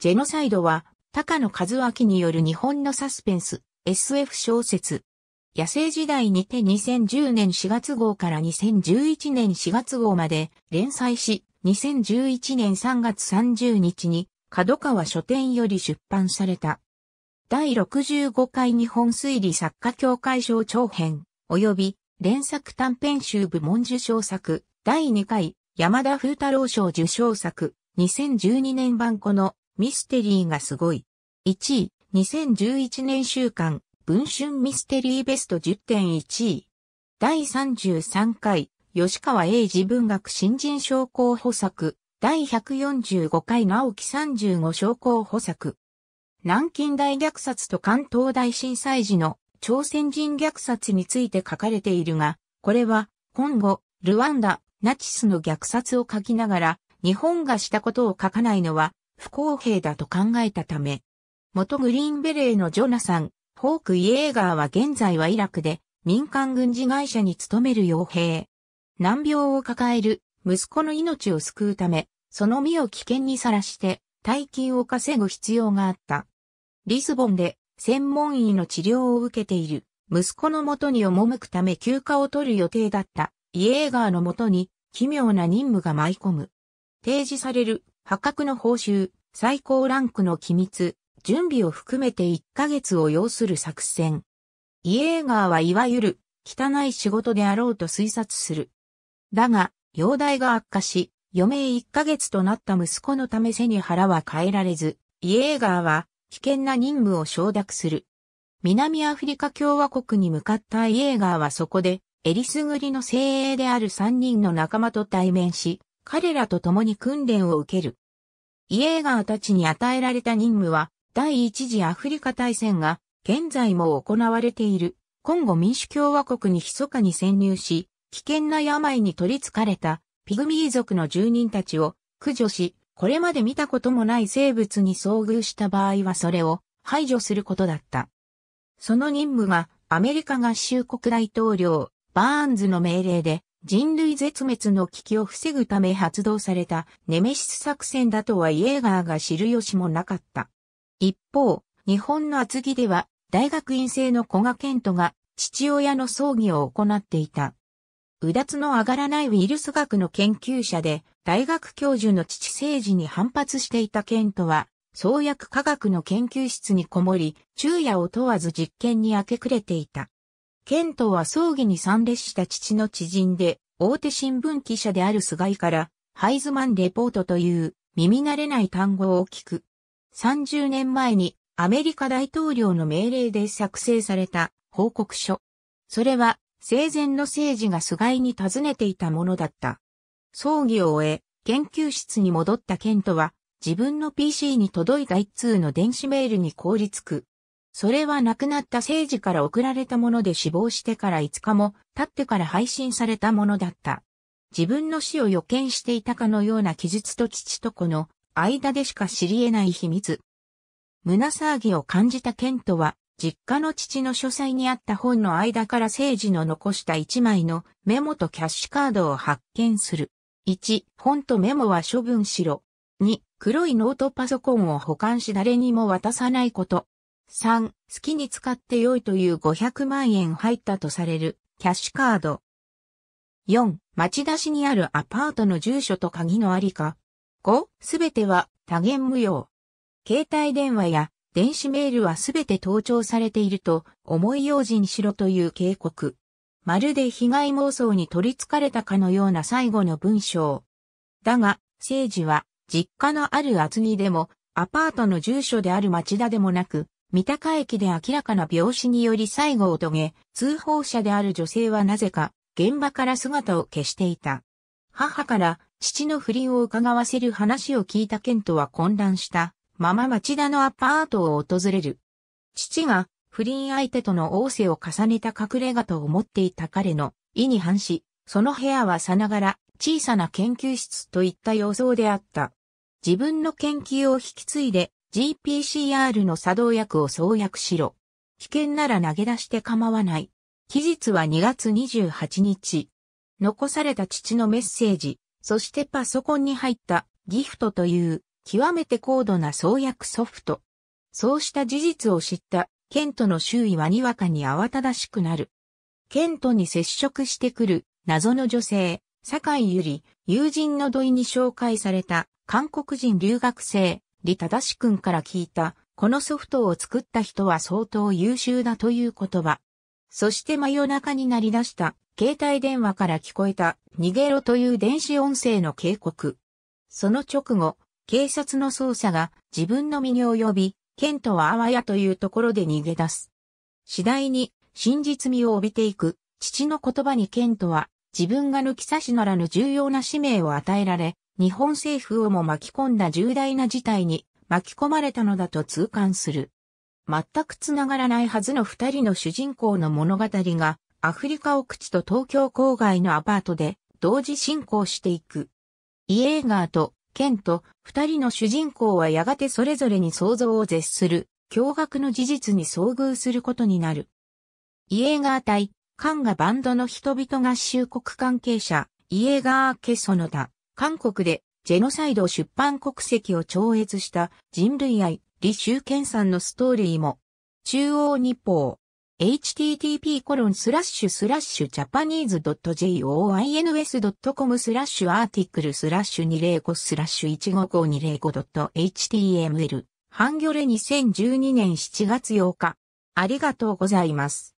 ジェノサイドは、高野和明による日本のサスペンス、SF 小説。野生時代にて2010年4月号から2011年4月号まで連載し、2011年3月30日に、角川書店より出版された。第65回日本推理作家協会賞長編、及び連作短編集部門受賞作、第2回山田風太郎賞受賞作、2012年版このミステリーがすごい。1位、2011年週間、文春ミステリーベスト10.1位。第33回、吉川英治文学新人賞候補作、第145回直木35賞候補作。南京大虐殺と関東大震災時の朝鮮人虐殺について書かれているが、これは、今後、ルワンダ、ナチスの虐殺を書きながら、日本がしたことを書かないのは、不公平だと考えたため、元グリーンベレーのジョナサン、ホーク・イエーガーは現在はイラクで民間軍事会社に勤める傭兵。難病を抱える息子の命を救うため、その身を危険にさらして大金を稼ぐ必要があった。リスボンで専門医の治療を受けている息子のもとに赴くため休暇を取る予定だったイエーガーのもとに奇妙な任務が舞い込む。提示される破格の報酬、最高ランクの機密、準備を含めて1ヶ月を要する作戦。イエーガーはいわゆる汚い仕事であろうと推察する。だが、容体が悪化し、余命1ヶ月となった息子のため背に腹は変えられず、イエーガーは危険な任務を承諾する。南アフリカ共和国に向かったイエーガーはそこで、エリスグリの精鋭である3人の仲間と対面し、彼らと共に訓練を受ける。イエーガーたちに与えられた任務は、第一次アフリカ大戦が、現在も行われている、コンゴ民主共和国に密かに潜入し、危険な病に取り憑かれた、ピグミー族の住人たちを駆除し、これまで見たこともない生物に遭遇した場合はそれを排除することだった。その任務がアメリカ合衆国大統領バーンズの命令で人類絶滅の危機を防ぐため発動されたネメシス作戦だとはイエーガーが知る由もなかった。一方、日本の厚木では大学院生の古賀健人が父親の葬儀を行っていた。うだつの上がらないウイルス学の研究者で、大学教授の父政治に反発していた健人は、創薬科学の研究室にこもり、昼夜を問わず実験に明け暮れていた。ケントは葬儀に参列した父の知人で、大手新聞記者である菅井から、ハイズマンレポートという耳慣れない単語を聞く。30年前にアメリカ大統領の命令で作成された報告書。それは生前の政治が菅井に尋ねていたものだった。葬儀を終え、研究室に戻ったケントは、自分の PC に届いた一通の電子メールに凍りつく。それは亡くなった聖治から送られたもので死亡してから5日も経ってから配信されたものだった。自分の死を予見していたかのような記述と父と子の間でしか知り得ない秘密。胸騒ぎを感じたケントは、実家の父の書斎にあった本の間から聖治の残した1枚のメモとキャッシュカードを発見する。1、本とメモは処分しろ。2、黒いノートパソコンを保管し誰にも渡さないこと。3、好きに使って良いという500万円入ったとされるキャッシュカード。4、町田市にあるアパートの住所と鍵のありか。5、すべては多元無用。携帯電話や電子メールはすべて盗聴されていると思い用心しろという警告。まるで被害妄想に取り憑かれたかのような最後の文章。だが、政治は実家のある厚木でもアパートの住所である町田でもなく三鷹駅で明らかな病死により最後を遂げ、通報者である女性はなぜか、現場から姿を消していた。母から父の不倫を伺わせる話を聞いたントは混乱したまま町田のアパートを訪れる。父が不倫相手との仰せを重ねた隠れ家と思っていた彼の意に反し、その部屋はさながら小さな研究室といった様相であった。自分の研究を引き継いで GPCR の作動薬を創薬しろ。危険なら投げ出して構わない。期日は2月28日。残された父のメッセージ、そしてパソコンに入ったギフトという極めて高度な創薬ソフト。そうした事実を知ったケントの周囲はにわかに慌ただしくなる。ケントに接触してくる謎の女性、坂井ゆり、友人の土井に紹介された韓国人留学生、李正し君から聞いた、このソフトを作った人は相当優秀だという言葉。そして真夜中になり出した、携帯電話から聞こえた、逃げろという電子音声の警告。その直後、警察の捜査が自分の身に及び、ケントはあわやというところで逃げ出す。次第に真実味を帯びていく父の言葉にケントは自分が抜き差しならぬ重要な使命を与えられ、日本政府をも巻き込んだ重大な事態に巻き込まれたのだと痛感する。全く繋がらないはずの二人の主人公の物語がアフリカ奥地と東京郊外のアパートで同時進行していく。イエーガーとケンと二人の主人公はやがてそれぞれに想像を絶する驚愕の事実に遭遇することになる。イエーガー対、カンガバンドの人々合衆国関係者、イエーガーケソノダ、韓国でジェノサイド出版国籍を超越した人類愛、李修健さんのストーリーも、中央日報、http コロンスラッシュスラッシュジャパニーズ .joins.com スラッシュアーティクルスラッシュ205スラッシュ 15520.html ハンギョレ2012年7月8日。ありがとうございます。